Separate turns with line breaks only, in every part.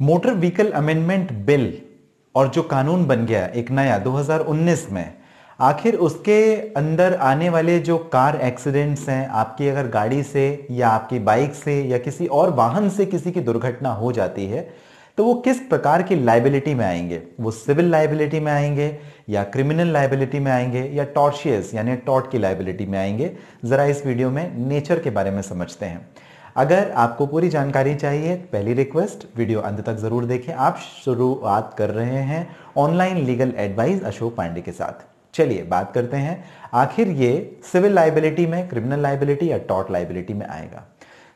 motor vehicle amendment bill और जो कानून बन गया एक नया 2019 में आखिर उसके अंदर आने वाले जो कार एक्सीडेंट्स हैं आपकी अगर गाड़ी से या आपकी बाइक से या किसी और वाहन से किसी की दुर्घटना हो जाती है तो वो किस प्रकार की लाइबिलिटी में आएंगे वो सिविल लाइबिलिटी में आएंगे या क्रिमिनल लाइबिलिटी में आएंगे या टॉर्शियस यानी टॉट की लाइबिलिटी में आएंगे ज़रा इस वीडियो में नेचर के बारे में समझते हैं अगर आपको पूरी जानकारी चाहिए पहली रिक्वेस्ट वीडियो अंत तक ज़रूर देखें आप शुरुआत कर रहे हैं online legal advice Ashok Pandey के साथ चलिए बात करते हैं आखिर ये सिविल लाइबिलिटी में क्रिमिनल लाइबिलिटी या टॉट लाइबिलिटी में आएगा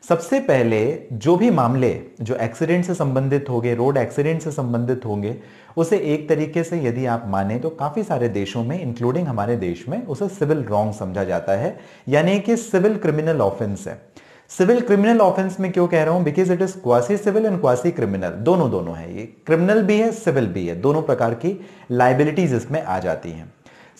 सबसे पहले जो भी मामले जो एक्सीडेंट से संबंधित होंगे रोड एक्सीडेंट से संबंधित होंगे उसे एक तरीके से यदि आप माने तो काफ़ी सारे देशों में इंक्लूडिंग हमारे देश में उसे सिविल रॉन्ग समझा जाता है यानी कि सिविल क्रिमिनल ऑफेंस है सिविल क्रिमिनल ऑफेंस में क्यों कह रहा हूं because it is quasi civil and quasi criminal दोनों दोनों है ये क्रिमिनल भी है सिविल भी है दोनों प्रकार की लाइबिलिटीज इसमें आ जाती हैं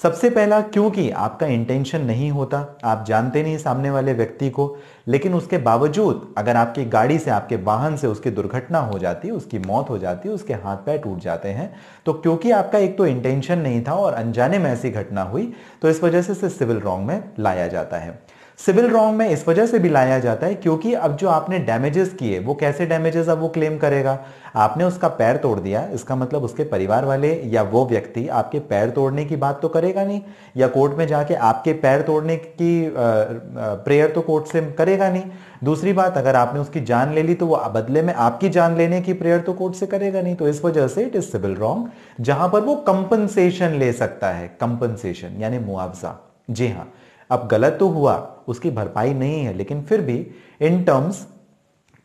सबसे पहला क्योंकि आपका इंटेंशन नहीं होता आप जानते नहीं सामने वाले व्यक्ति को लेकिन उसके बावजूद अगर आपकी गाड़ी से आपके वाहन से उसकी दुर्घटना हो जाती है उसकी मौत हो जाती है उसके हाथ पैर टूट जाते हैं तो क्योंकि आपका एक तो इंटेंशन नहीं था और अनजाने में ऐसी घटना हुई तो इस वजह से इसे सिविल रॉन्ग में लाया जाता है सिविल रॉन्ग में इस वजह से भी लाया जाता है क्योंकि अब जो आपने डैमेजेस किए वो कैसे डैमेजेस अब वो क्लेम करेगा आपने उसका पैर तोड़ दिया इसका मतलब उसके परिवार वाले या वो व्यक्ति आपके पैर तोड़ने की बात तो करेगा नहीं या कोर्ट में जाके आपके पैर तोड़ने की प्रेयर तो कोर्ट से करेगा नहीं दूसरी बात अगर आपने उसकी जान ले ली तो वो बदले में आपकी जान लेने की प्रेयर तो कोर्ट से करेगा नहीं तो इस वजह से इट इज सिविल रॉन्ग जहां पर वो कंपनसेशन ले सकता है कंपनसेशन यानी मुआवजा जी हाँ अब गलत तो हुआ उसकी भरपाई नहीं है लेकिन फिर भी इन टर्म्स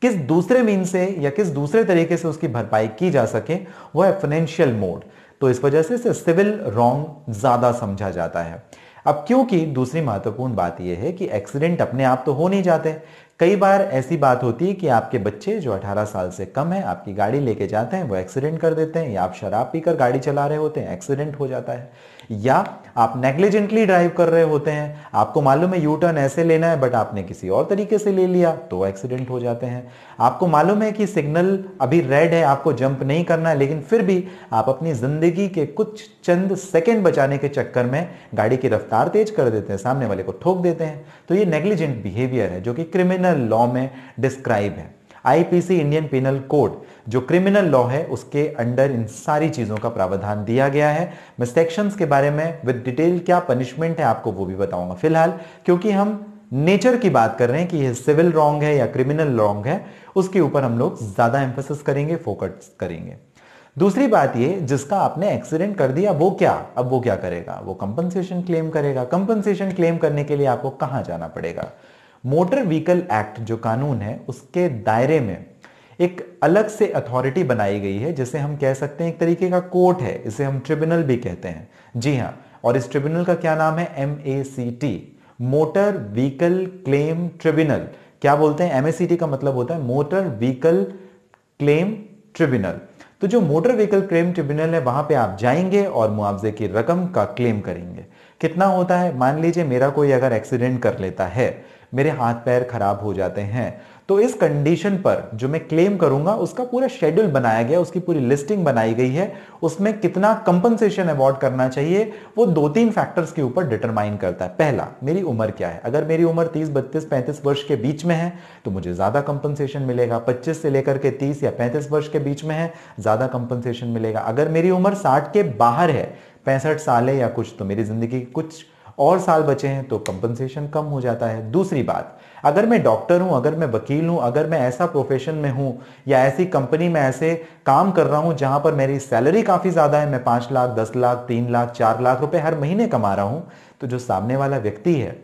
किस दूसरे मीन से या किस दूसरे तरीके से उसकी भरपाई की जा सके वो है फाइनेंशियल मोड तो इस वजह से इसे सिविल रॉन्ग ज्यादा समझा जाता है अब क्योंकि दूसरी महत्वपूर्ण बात यह है कि एक्सीडेंट अपने आप तो हो नहीं जाते कई बार ऐसी बात होती है कि आपके बच्चे जो 18 साल से कम है आपकी गाड़ी लेके जाते हैं वो एक्सीडेंट कर देते हैं या आप शराब पीकर गाड़ी चला रहे होते हैं एक्सीडेंट हो जाता है या आप नेग्लिजेंटली ड्राइव कर रहे होते हैं आपको मालूम है यू टर्न ऐसे लेना है बट आपने किसी और तरीके से ले लिया तो एक्सीडेंट हो जाते हैं आपको मालूम है कि सिग्नल अभी रेड है आपको जंप नहीं करना है लेकिन फिर भी आप अपनी जिंदगी के कुछ चंद सेकेंड बचाने के चक्कर में गाड़ी की रफ्तार तेज कर देते हैं सामने वाले को ठोक देते हैं तो ये नेग्लिजेंट बिहेवियर है जो कि क्रिमिनल क्रिमिनल लॉ में डिस्क्राइब है आईपीसी इंडियन पिनल कोड जो क्रिमिनल लॉ है उसके अंडर इन सारी चीज़ों का प्रावधान दिया गया है मैं सेक्शंस के बारे में विद डिटेल क्या पनिशमेंट है आपको वो भी बताऊंगा फिलहाल क्योंकि हम नेचर की बात कर रहे हैं कि यह सिविल रॉन्ग है या क्रिमिनल रॉन्ग है उसके ऊपर हम लोग ज़्यादा एम्फोसिस करेंगे फोकस करेंगे दूसरी बात ये जिसका आपने एक्सीडेंट कर दिया वो क्या अब वो क्या करेगा वो कंपनसेशन क्लेम करेगा कंपनसेशन क्लेम करने के लिए आपको कहां जाना पड़ेगा मोटर व्हीकल एक्ट जो कानून है उसके दायरे में एक अलग से अथॉरिटी बनाई गई है जिसे हम कह सकते हैं एक तरीके का कोर्ट है इसे हम ट्रिब्यूनल भी कहते हैं जी हाँ और इस ट्रिब्यूनल का क्या नाम है M A C T motor vehicle claim tribunal क्या बोलते हैं टी का मतलब होता है मोटर व्हीकल क्लेम ट्रिब्यूनल तो जो मोटर व्हीकल क्लेम ट्रिब्यूनल है वहां पे आप जाएंगे और मुआवजे की रकम का क्लेम करेंगे कितना होता है मान लीजिए मेरा कोई अगर एक्सीडेंट कर लेता है मेरे हाथ पैर खराब हो जाते हैं तो इस कंडीशन पर जो मैं क्लेम करूंगा उसका पूरा शेड्यूल बनाया गया उसकी पूरी लिस्टिंग बनाई गई है उसमें कितना कंपनसेशन अवॉर्ड करना चाहिए वो दो तीन फैक्टर्स के ऊपर डिटरमाइन करता है पहला मेरी उम्र क्या है अगर मेरी उम्र 30, बत्तीस पैंतीस वर्ष के बीच में है तो मुझे ज्यादा कंपनसेशन मिलेगा पच्चीस से लेकर के तीस या पैंतीस वर्ष के बीच में है ज्यादा कंपनसेशन मिलेगा अगर मेरी उम्र साठ के बाहर है पैंसठ साल है या कुछ तो मेरी जिंदगी कुछ और साल बचे हैं तो कंपनसेशन कम हो जाता है दूसरी बात अगर मैं डॉक्टर हूं अगर मैं वकील हूं अगर मैं ऐसा प्रोफेशन में हूं या ऐसी कंपनी में ऐसे काम कर रहा हूं जहां पर मेरी सैलरी काफ़ी ज़्यादा है मैं पांच लाख दस लाख तीन लाख चार लाख रुपए हर महीने कमा रहा हूं तो जो सामने वाला व्यक्ति है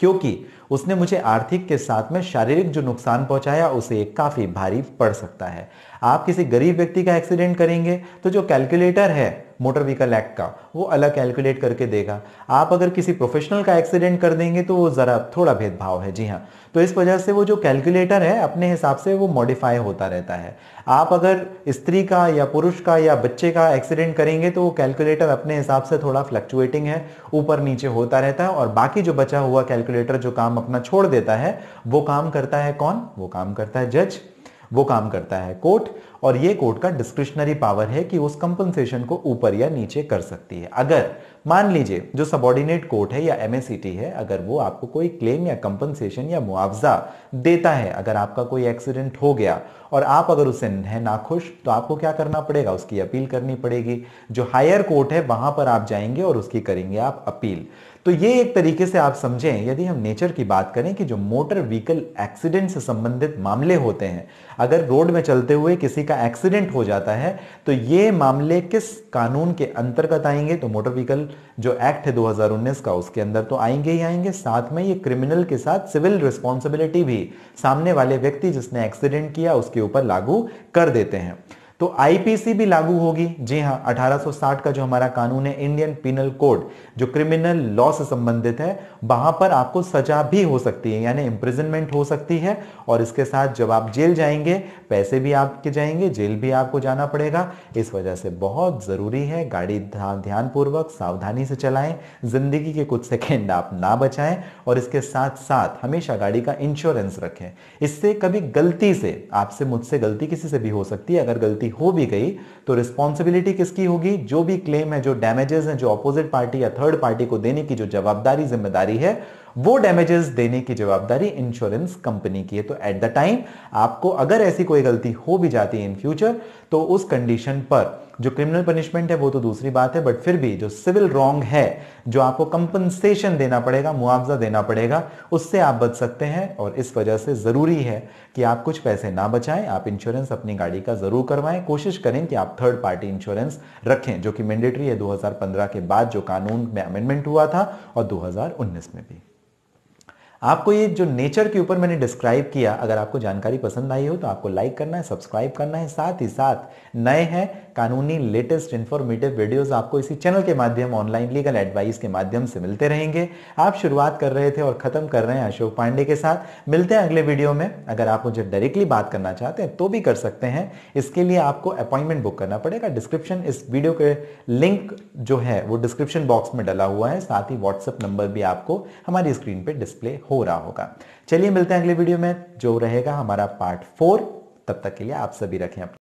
क्योंकि उसने मुझे आर्थिक के साथ में शारीरिक जो नुकसान पहुंचाया उसे काफ़ी भारी पड़ सकता है आप किसी गरीब व्यक्ति का एक्सीडेंट करेंगे तो जो कैलकुलेटर है मोटर व्हीकल एक्ट का वो अलग कैलकुलेट करके देगा आप अगर किसी प्रोफेशनल का एक्सीडेंट कर देंगे तो वो ज़रा थोड़ा भेदभाव है जी हाँ तो इस वजह से वो जो कैलकुलेटर है अपने हिसाब से वो मॉडिफाई होता रहता है आप अगर स्त्री का या पुरुष का या बच्चे का एक्सीडेंट करेंगे तो वो कैलकुलेटर अपने हिसाब से थोड़ा फ्लक्चुएटिंग है ऊपर नीचे होता रहता है और बाकी जो बचा हुआ कैलकुलेटर जो काम अपना छोड़ देता है वो काम करता है कौन वो काम करता है जज वो काम करता है कोर्ट और ये कोर्ट का डिस्क्रिशनरी पावर है कि उस कंपनसेशन को ऊपर या नीचे कर सकती है अगर मान लीजिए जो सबॉर्डिनेट कोर्ट है या एम है अगर वो आपको कोई क्लेम या कंपनसेशन या मुआवजा देता है अगर आपका कोई एक्सीडेंट हो गया और आप अगर उससे हैं नाखुश तो आपको क्या करना पड़ेगा उसकी अपील करनी पड़ेगी जो हायर कोर्ट है वहां पर आप जाएंगे और उसकी करेंगे आप अपील तो ये एक तरीके से आप समझें यदि हम नेचर की बात करें कि जो मोटर व्हीकल एक्सीडेंट से संबंधित मामले होते हैं अगर रोड में चलते हुए किसी का एक्सीडेंट हो जाता है तो ये मामले किस कानून के अंतर्गत आएंगे तो मोटर व्हीकल जो एक्ट है 2019 का उसके अंदर तो आएंगे ही आएंगे साथ में ये क्रिमिनल के साथ सिविल रिस्पॉन्सिबिलिटी भी सामने वाले व्यक्ति जिसने एक्सीडेंट किया उसके ऊपर लागू कर देते हैं तो आईपीसी भी लागू होगी जी हाँ 1860 का जो हमारा कानून है इंडियन पिनल कोड जो क्रिमिनल लॉ से संबंधित है वहां पर आपको सजा भी हो सकती है यानी इंप्रिजनमेंट हो सकती है और इसके साथ जब आप जेल जाएंगे पैसे भी आपके जाएंगे जेल भी आपको जाना पड़ेगा इस वजह से बहुत ज़रूरी है गाड़ी ध्यानपूर्वक सावधानी से चलाएं ज़िंदगी के कुछ सेकेंड आप ना बचाएं और इसके साथ साथ हमेशा गाड़ी का इंश्योरेंस रखें इससे कभी गलती से आपसे मुझसे गलती किसी से भी हो सकती है अगर गलती हो भी गई तो रिस्पॉन्सिबिलिटी किसकी होगी जो भी क्लेम है जो डैमेजेस हैं जो अपोजिट पार्टी या थर्ड पार्टी को देने की जो जवाबदारी जिम्मेदारी है वो डैमेजेस देने की जवाबदारी इंश्योरेंस कंपनी की है तो एट द टाइम आपको अगर ऐसी कोई गलती हो भी जाती है इन फ्यूचर तो उस कंडीशन पर जो क्रिमिनल पनिशमेंट है वो तो दूसरी बात है बट फिर भी जो सिविल रॉन्ग है जो आपको कंपनसेशन देना पड़ेगा मुआवजा देना पड़ेगा उससे आप बच सकते हैं और इस वजह से ज़रूरी है कि आप कुछ पैसे ना बचाएं आप इंश्योरेंस अपनी गाड़ी का ज़रूर करवाएं कोशिश करें कि आप थर्ड पार्टी इंश्योरेंस रखें जो कि मैंडेटरी है 2015 के बाद जो कानून में अमेंडमेंट हुआ था और 2019 में भी आपको ये जो नेचर के ऊपर मैंने डिस्क्राइब किया अगर आपको जानकारी पसंद आई हो तो आपको लाइक करना है सब्सक्राइब करना है साथ ही साथ नए हैं कानूनी लेटेस्ट इन्फॉर्मेटिव वीडियोस आपको इसी चैनल के माध्यम ऑनलाइन लीगल एडवाइस के माध्यम से मिलते रहेंगे आप शुरुआत कर रहे थे और ख़त्म कर रहे हैं अशोक पांडे के साथ मिलते हैं अगले वीडियो में अगर आप मुझे डायरेक्टली बात करना चाहते हैं तो भी कर सकते हैं इसके लिए आपको अपॉइंटमेंट बुक करना पड़ेगा डिस्क्रिप्शन इस वीडियो के लिंक जो है वो डिस्क्रिप्शन बॉक्स में डला हुआ है साथ ही व्हाट्सअप नंबर भी आपको हमारी स्क्रीन पर डिस्प्ले हो रहा होगा चलिए मिलते हैं अगले वीडियो में जो रहेगा हमारा पार्ट फोर तब तक के लिए आप सभी रखें